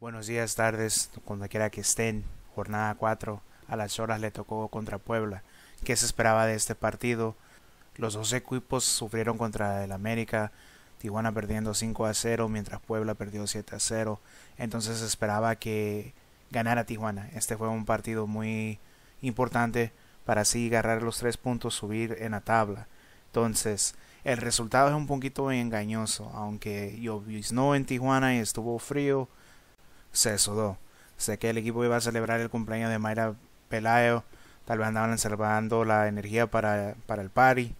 Buenos días, tardes, cuando quiera que estén. Jornada 4, a las horas le tocó contra Puebla. ¿Qué se esperaba de este partido? Los dos equipos sufrieron contra el América, Tijuana perdiendo 5 a 0, mientras Puebla perdió 7 a 0. Entonces se esperaba que ganara Tijuana. Este fue un partido muy importante para así agarrar los tres puntos, subir en la tabla. Entonces, el resultado es un poquito engañoso, aunque lloviznó en Tijuana y estuvo frío se sudó. Sé que el equipo iba a celebrar el cumpleaños de Mayra Pelayo, tal vez andaban reservando la energía para, para el party,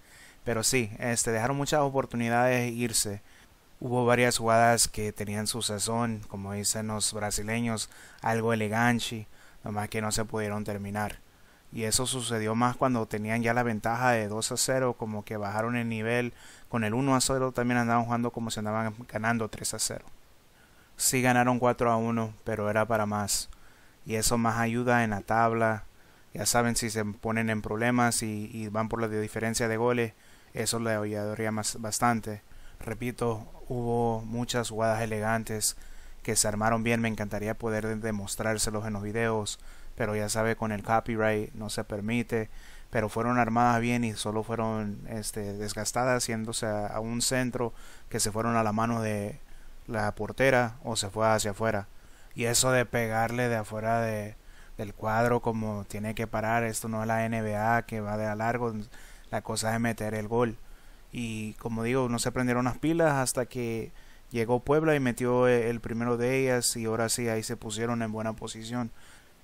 pero sí, este, dejaron muchas oportunidades de irse. Hubo varias jugadas que tenían su sazón, como dicen los brasileños, algo elegante, nomás que no se pudieron terminar. Y eso sucedió más cuando tenían ya la ventaja de 2 a 0, como que bajaron el nivel. Con el 1 a 0 también andaban jugando como si andaban ganando 3 a 0 sí ganaron 4 a 1, pero era para más. Y eso más ayuda en la tabla. Ya saben, si se ponen en problemas y, van por la diferencia de goles, eso le ayudaría más, bastante. Repito, hubo muchas jugadas elegantes que se armaron bien. Me encantaría poder demostrárselos en los videos, pero ya sabe, con el copyright no se permite. Pero fueron armadas bien y solo fueron este, desgastadas, haciéndose a un centro que se fueron a la mano de, la portera o se fue hacia afuera. Y eso de pegarle de afuera de, del cuadro como tiene que parar, esto no es la NBA que va de a largo, la cosa es meter el gol. Y como digo, no se prendieron las pilas hasta que llegó Puebla y metió e, el primero de ellas y ahora sí ahí se pusieron en buena posición.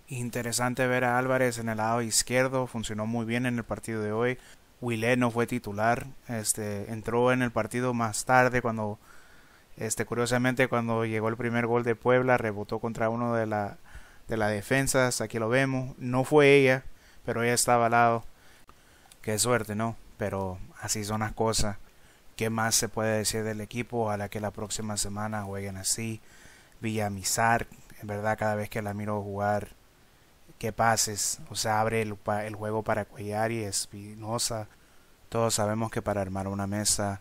Interesante ver a Álvarez en el lado izquierdo, funcionó muy bien en el partido de hoy. Willet no fue titular, este entró en el partido más tarde cuando este, curiosamente, cuando llegó el primer gol de Puebla, rebotó contra uno de la, de las defensas. Aquí lo vemos. No fue ella, pero ella estaba al lado. Qué suerte, ¿no? Pero así son las cosas. ¿Qué más se puede decir del equipo? Ojalá que la próxima semana jueguen así. Villamizar, en verdad, cada vez que la miro jugar, Qué pases. O sea, abre el, el juego para Cuellar y Espinosa. Todos sabemos que para armar una mesa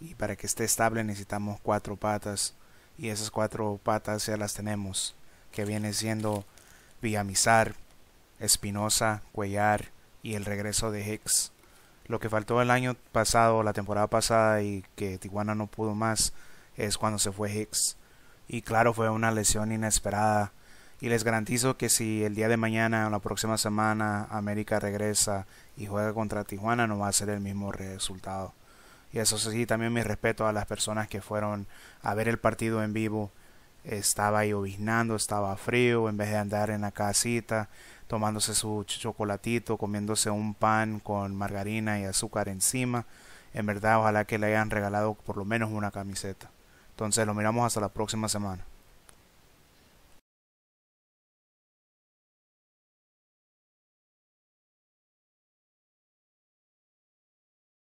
y para que esté estable necesitamos cuatro patas y esas cuatro patas ya las tenemos que viene siendo Villamizar, Espinosa, Cuellar y el regreso de Hicks. Lo que faltó el año pasado, la temporada pasada y que Tijuana no pudo más es cuando se fue Hicks. Y claro, fue una lesión inesperada. Y les garantizo que si el día de mañana o la próxima semana América regresa y juega contra Tijuana no va a ser el mismo resultado. Y eso sí, también mi respeto a las personas que fueron a ver el partido en vivo. Estaba lloviznando, estaba frío, en vez de andar en la casita, tomándose su chocolatito, comiéndose un pan con margarina y azúcar encima. En verdad, ojalá que le hayan regalado por lo menos una camiseta. Entonces, lo miramos hasta la próxima semana.